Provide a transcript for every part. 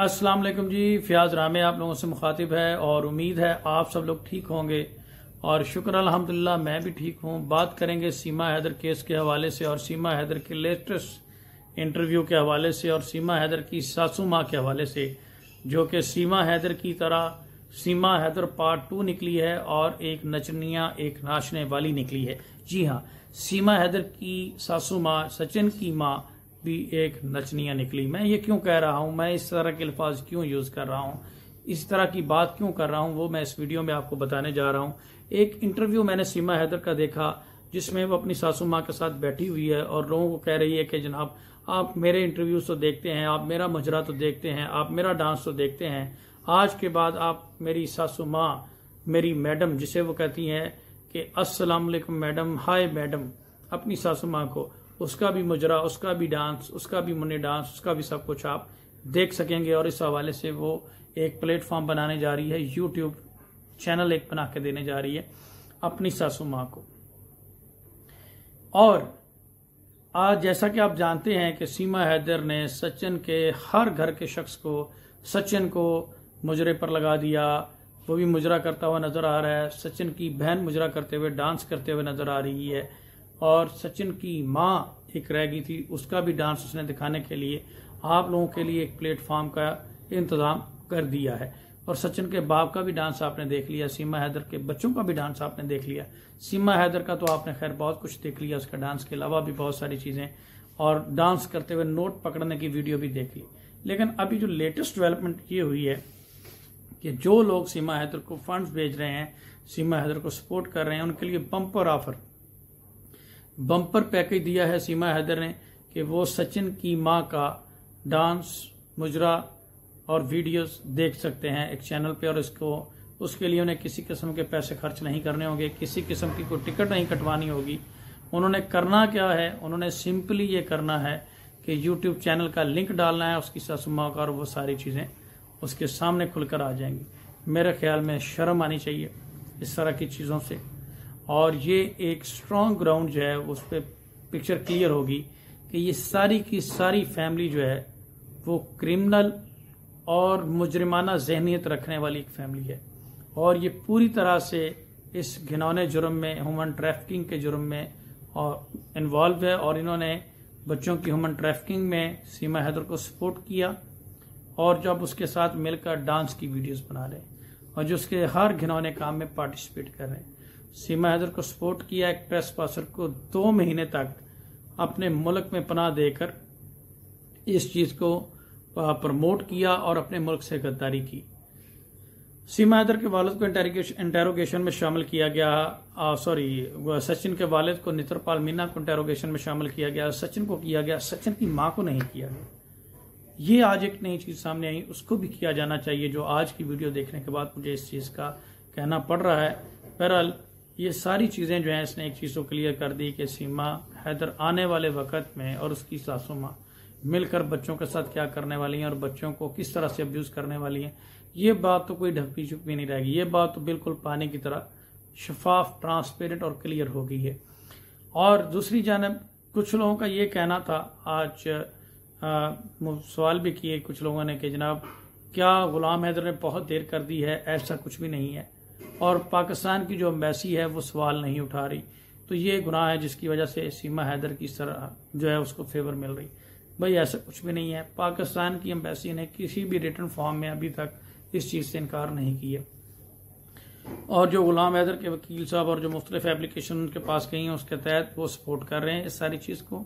अस्सलाम वालेकुम जी फ़ियाज़ रामे आप लोगों से मुखातिब है और उम्मीद है आप सब लोग ठीक होंगे और शुक्र अल्हम्दुलिल्लाह मैं भी ठीक हूँ बात करेंगे सीमा हैदर केस के हवाले से और सीमा हैदर के लेटेस्ट इंटरव्यू के हवाले से और सीमा हैदर की सासू माँ के हवाले से जो कि सीमा हैदर की तरह सीमा हैदर पार्ट टू निकली है और एक नचनिया एक नाचने वाली निकली है जी हाँ सीमा हैदर की सासू माँ सचिन की माँ भी एक नचनिया निकली मैं ये क्यों कह रहा हूं मैं इस तरह के अल्फाज क्यों यूज़ कर रहा हूँ इस तरह की बात क्यों कर रहा हूँ वो मैं इस वीडियो में आपको बताने जा रहा हूं एक इंटरव्यू मैंने सीमा हैदर का देखा जिसमें वो अपनी सासू माँ के साथ बैठी हुई है और लोगों को कह रही है कि जनाब आप मेरे इंटरव्यूज तो देखते हैं आप मेरा मजरा तो देखते हैं आप मेरा डांस तो देखते हैं आज के बाद आप मेरी सासू माँ मेरी मैडम जिसे वो कहती है कि अस्सलाम मैडम हाय मैडम अपनी सासू माँ को उसका भी मुजरा उसका भी डांस उसका भी मुन्ने डांस उसका भी सब कुछ आप देख सकेंगे और इस हवाले से वो एक प्लेटफॉर्म बनाने जा रही है यूट्यूब चैनल एक बना के देने जा रही है अपनी सासू माँ को और आज जैसा कि आप जानते हैं कि सीमा हैदर ने सचिन के हर घर के शख्स को सचिन को मुजरे पर लगा दिया वो भी मुजरा करता हुआ नजर आ रहा है सचिन की बहन मुजरा करते हुए डांस करते हुए नजर आ रही है और सचिन की माँ एक रह गई थी उसका भी डांस उसने दिखाने के लिए आप लोगों के लिए एक प्लेटफॉर्म का इंतजाम कर दिया है और सचिन के बाप का भी डांस आपने देख लिया सीमा हैदर के बच्चों का भी डांस आपने देख लिया सीमा हैदर का तो आपने खैर बहुत कुछ देख लिया उसका डांस के अलावा भी बहुत सारी चीज़ें और डांस करते हुए नोट पकड़ने की वीडियो भी देख ली लेकिन अभी जो लेटेस्ट डेवलपमेंट ये हुई है कि जो लोग सीमा हैदर को फंड्स भेज रहे हैं सीमा हैदर को सपोर्ट कर रहे हैं उनके लिए बम्पर ऑफर बम्पर पैकेज दिया है सीमा हैदर ने कि वो सचिन की माँ का डांस मुजरा और वीडियोस देख सकते हैं एक चैनल पे और इसको उसके लिए उन्हें किसी किस्म के पैसे खर्च नहीं करने होंगे किसी किस्म की कोई टिकट नहीं कटवानी होगी उन्होंने करना क्या है उन्होंने सिंपली ये करना है कि यूट्यूब चैनल का लिंक डालना है उसकी ससुमा का और वो सारी चीज़ें उसके सामने खुलकर आ जाएंगी मेरे ख्याल में शर्म आनी चाहिए इस तरह की चीज़ों से और ये एक स्ट्रॉन्ग ग्राउंड जो है उस पर पिक्चर क्लियर होगी कि ये सारी की सारी फैमिली जो है वो क्रिमिनल और मुजरमाना जहनीत रखने वाली एक फैमिली है और ये पूरी तरह से इस घिनौने जुर्म में ह्यूमन ट्रैफिकिंग के जुर्म में और इन्वॉल्व है और इन्होंने बच्चों की ह्यूमन ट्रैफिकिंग में सीमा हैदर को सपोर्ट किया और जब उसके साथ मिलकर डांस की वीडियोस बना रहे हैं और जो उसके हर घिनौने काम में पार्टिसिपेट कर रहे हैं सीमा हैदर को सपोर्ट किया एक प्रेस पासर को दो महीने तक अपने मुल्क में पनाह देकर इस चीज को प्रमोट किया और अपने मुल्क से गद्दारी की सीमा हैदर के वालद को इंटेरोगेशन में शामिल किया गया सॉरी सचिन के वालद को नितरपाल मीना को इंटेरोगेशन में शामिल किया गया सचिन को किया गया सचिन की मां को नहीं किया गया ये आज एक नई चीज सामने आई उसको भी किया जाना चाहिए जो आज की वीडियो देखने के बाद मुझे इस चीज का कहना पड़ रहा है बहरहाल ये सारी चीज़ें जो है इसने एक चीज़ को क्लियर कर दी कि सीमा हैदर आने वाले वक्त में और उसकी सासू माँ मिलकर बच्चों के साथ क्या करने वाली हैं और बच्चों को किस तरह से अब्यूज़ करने वाली हैं ये बात तो कोई ढपी छुपी नहीं रहेगी ये बात तो बिल्कुल पानी की तरह शफाफ ट्रांसपेरेंट और क्लियर हो गई है और दूसरी जानब कुछ लोगों का ये कहना था आज आ, सवाल भी किए कुछ लोगों ने कि जनाब क्या गुलाम हैदर ने बहुत देर कर दी है ऐसा कुछ भी नहीं है और पाकिस्तान की जो अम्बेसी है वो सवाल नहीं उठा रही तो ये गुनाह है जिसकी वजह से सीमा हैदर की सर जो है उसको फेवर मिल रही भाई ऐसा कुछ भी नहीं है पाकिस्तान की अम्बेसी ने किसी भी रिटर्न फॉर्म में अभी तक इस चीज़ से इनकार नहीं किया और जो गुलाम हैदर के वकील साहब और जो मुख्तलिफ एप्लीकेशन उनके पास गई हैं उसके तहत वो सपोर्ट कर रहे हैं इस सारी चीज़ को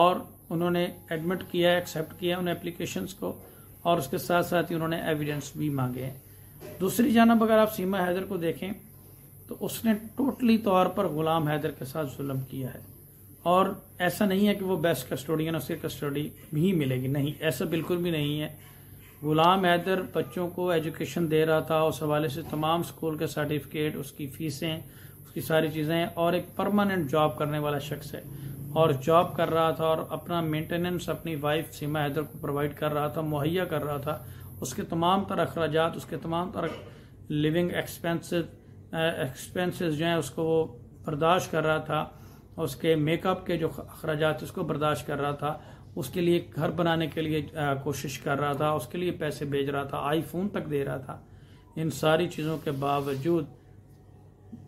और उन्होंने एडमिट किया एक्सेप्ट किया उन एप्लीकेशंस को और उसके साथ साथ ही उन्होंने एविडेंस भी मांगे हैं दूसरी जानब अगर आप सीमा हैदर को देखें तो उसने टोटली तौर पर गुलाम हैदर के साथ जुलम किया है और ऐसा नहीं है कि वो बेस्ट कस्टोडियन और सिर्फ कस्टोडी भी मिलेगी नहीं ऐसा बिल्कुल भी नहीं है गुलाम हैदर बच्चों को एजुकेशन दे रहा था उस हवाले से तमाम स्कूल के सर्टिफिकेट उसकी फीसें उसकी सारी चीज़ें और एक परमानेंट जॉब करने वाला शख्स है और जॉब कर रहा था और अपना मेंटेनेंस अपनी वाइफ सीमा हैदर को प्रोवाइड कर रहा था मुहैया कर रहा था उसके तमाम तर अखराज उसके तमाम तर लिविंग एक्सपेंस एक्सपेंसेस जो हैं उसको वो बर्दाश्त कर रहा था उसके मेकअप के जो अखराज उसको बर्दाश्त कर रहा था उसके लिए घर बनाने के लिए कोशिश कर रहा था उसके लिए पैसे भेज रहा था आईफोन तक दे रहा था इन सारी चीज़ों के बावजूद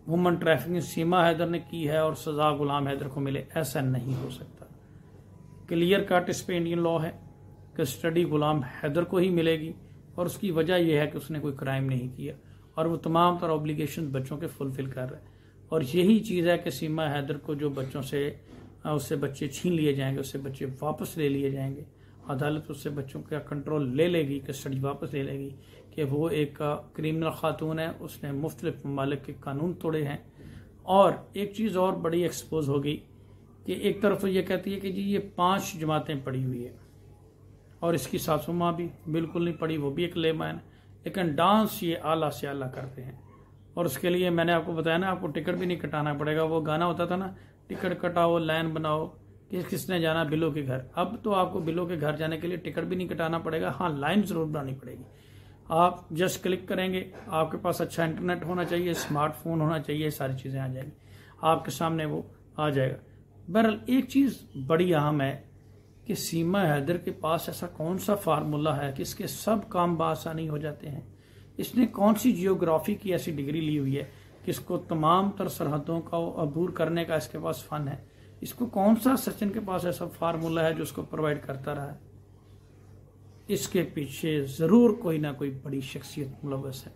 वुमन ट्रैफिकिंग सीमा हैदर ने की है और सज़ा गुलाम हैदर को मिले ऐसा नहीं हो सकता क्लियर कट इस पर इंडियन लॉ है कस्टडी गुलाम हैदर को ही मिलेगी और उसकी वजह यह है कि उसने कोई क्राइम नहीं किया और वो तमाम तरह ऑब्लिगेशन बच्चों के फुलफिल कर रहे हैं और यही चीज़ है कि सीमा हैदर को जो बच्चों से उससे बच्चे छीन लिए जाएंगे उससे बच्चे वापस ले लिए जाएंगे अदालत उससे बच्चों का कंट्रोल ले लेगी कस्टडी वापस ले लेगी कि वो एक क्रिमिनल खातून है उसने मुख्तलिफ ममालिक के कानून तोड़े हैं और एक चीज़ और बड़ी एक्सपोज होगी कि एक तरफ तो ये कहती है कि जी ये पांच जमातें पड़ी हुई है और इसकी सासू माँ भी बिल्कुल नहीं पढ़ी वो भी एक लेमैन लेकिन डांस ये आला से आला करते हैं और उसके लिए मैंने आपको बताया ना आपको टिकट भी नहीं कटाना पड़ेगा वो गाना होता था ना टिकट कटाओ लाइन बनाओ किस किसने जाना बिलो के घर अब तो आपको बिलो के घर जाने के लिए टिकट भी नहीं कटाना पड़ेगा हाँ लाइन ज़रूर बनानी पड़ेगी आप जस्ट क्लिक करेंगे आपके पास अच्छा इंटरनेट होना चाहिए स्मार्टफोन होना चाहिए सारी चीज़ें आ जाएंगी आपके सामने वो आ जाएगा बहरहाल एक चीज़ बड़ी अहम है कि सीमा हैदर के पास ऐसा कौन सा फार्मूला है कि इसके सब काम बसानी हो जाते हैं इसने कौन सी जियोग्राफी की ऐसी डिग्री ली हुई है कि इसको तमाम तर सरहदों का अबूर करने का इसके पास फन है इसको कौन सा सचिन के पास ऐसा फार्मूला है जो उसको प्रोवाइड करता रहा है इसके पीछे ज़रूर कोई ना कोई बड़ी शख्सियत मुलवस है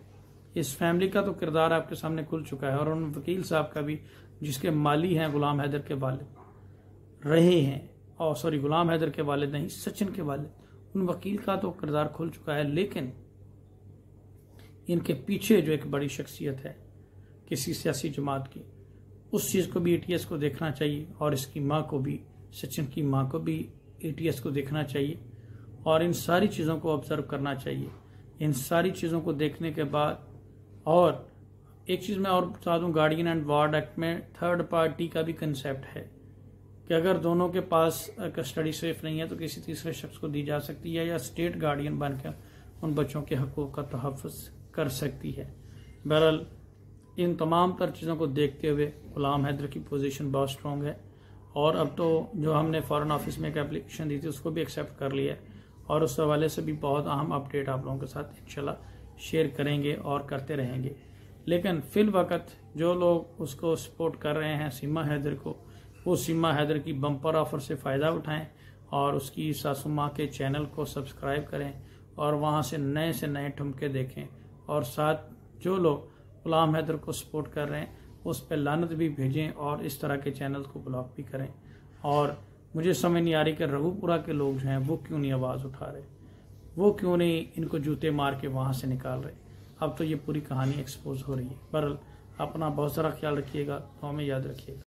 इस फैमिली का तो किरदार आपके सामने खुल चुका है और उन वकील साहब का भी जिसके माली हैं गुलाम हैदर के वाले रहे हैं और सॉरी गुलाम हैदर के वालिद नहीं सचिन के वाले उन वकील का तो किरदार खुल चुका है लेकिन इनके पीछे जो एक बड़ी शख्सियत है किसी सियासी जमात की उस चीज़ को भी एटीएस को देखना चाहिए और इसकी माँ को भी सचिन की माँ को भी एटीएस को देखना चाहिए और इन सारी चीज़ों को ऑब्ज़र्व करना चाहिए इन सारी चीज़ों को देखने के बाद और एक चीज़ मैं और बता दूँ गार्डियन एंड वार्ड एक्ट में थर्ड पार्टी का भी कंसेप्ट है कि अगर दोनों के पास कस्टडी सेफ नहीं है तो किसी तीसरे शख्स को दी जा सकती है या स्टेट गार्डियन बनकर उन बच्चों के हकूक़ का तहफ़ कर सकती है बहरहाल इन तमाम तर चीज़ों को देखते हुए गुलाम हैदर की पोजीशन बहुत स्ट्रॉन्ग है और अब तो जो हमने फॉरेन ऑफिस में एक एप्लीकेशन दी थी उसको भी एक्सेप्ट कर लिया है और उस हवाले से भी बहुत अहम अपडेट आप लोगों के साथ इंशाल्लाह शेयर करेंगे और करते रहेंगे लेकिन फिल वक्त जो लोग उसको सपोर्ट कर रहे हैं सीमा हैदर को वो सीमा हैदर की बम्पर ऑफर से फ़ायदा उठाएं और उसकी सासू माँ के चैनल को सब्सक्राइब करें और वहाँ से नए से नए ठुमके देखें और साथ जो लोग गुलाम हैदर को सपोर्ट कर रहे हैं उस पर लानत भी भेजें और इस तरह के चैनल को ब्लॉक भी करें और मुझे समझ नहीं आ रही कि रघुपुरा के लोग जो हैं वो क्यों नहीं आवाज़ उठा रहे वो क्यों नहीं इनको जूते मार के वहाँ से निकाल रहे अब तो ये पूरी कहानी एक्सपोज हो रही है पर अपना बहुत सारा ख्याल रखिएगा तो हमें याद रखिएगा